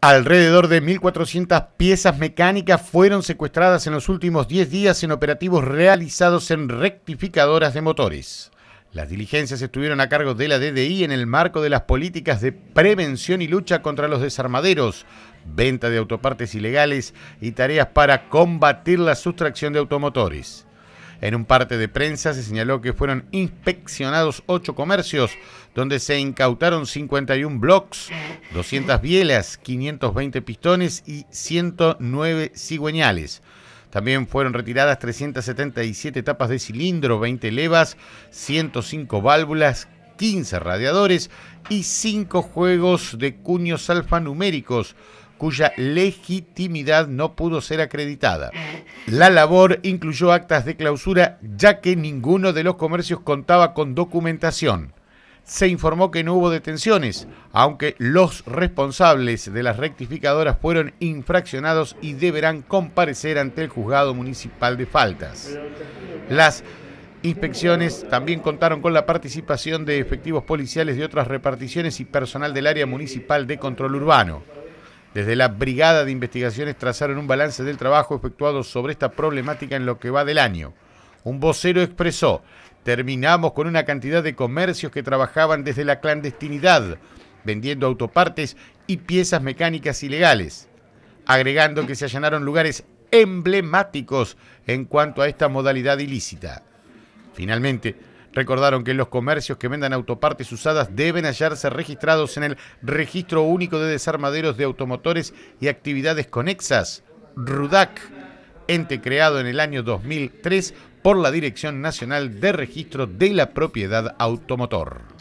Alrededor de 1.400 piezas mecánicas fueron secuestradas en los últimos 10 días en operativos realizados en rectificadoras de motores. Las diligencias estuvieron a cargo de la DDI en el marco de las políticas de prevención y lucha contra los desarmaderos, venta de autopartes ilegales y tareas para combatir la sustracción de automotores. En un parte de prensa se señaló que fueron inspeccionados ocho comercios, donde se incautaron 51 blocks, 200 bielas, 520 pistones y 109 cigüeñales. También fueron retiradas 377 tapas de cilindro, 20 levas, 105 válvulas, 15 radiadores y 5 juegos de cuños alfanuméricos cuya legitimidad no pudo ser acreditada. La labor incluyó actas de clausura ya que ninguno de los comercios contaba con documentación. Se informó que no hubo detenciones, aunque los responsables de las rectificadoras fueron infraccionados y deberán comparecer ante el juzgado municipal de faltas. Las inspecciones también contaron con la participación de efectivos policiales de otras reparticiones y personal del área municipal de control urbano. Desde la Brigada de Investigaciones trazaron un balance del trabajo efectuado sobre esta problemática en lo que va del año. Un vocero expresó, terminamos con una cantidad de comercios que trabajaban desde la clandestinidad, vendiendo autopartes y piezas mecánicas ilegales, agregando que se allanaron lugares emblemáticos en cuanto a esta modalidad ilícita. Finalmente, Recordaron que los comercios que vendan autopartes usadas deben hallarse registrados en el Registro Único de Desarmaderos de Automotores y Actividades Conexas, RUDAC, ente creado en el año 2003 por la Dirección Nacional de Registro de la Propiedad Automotor.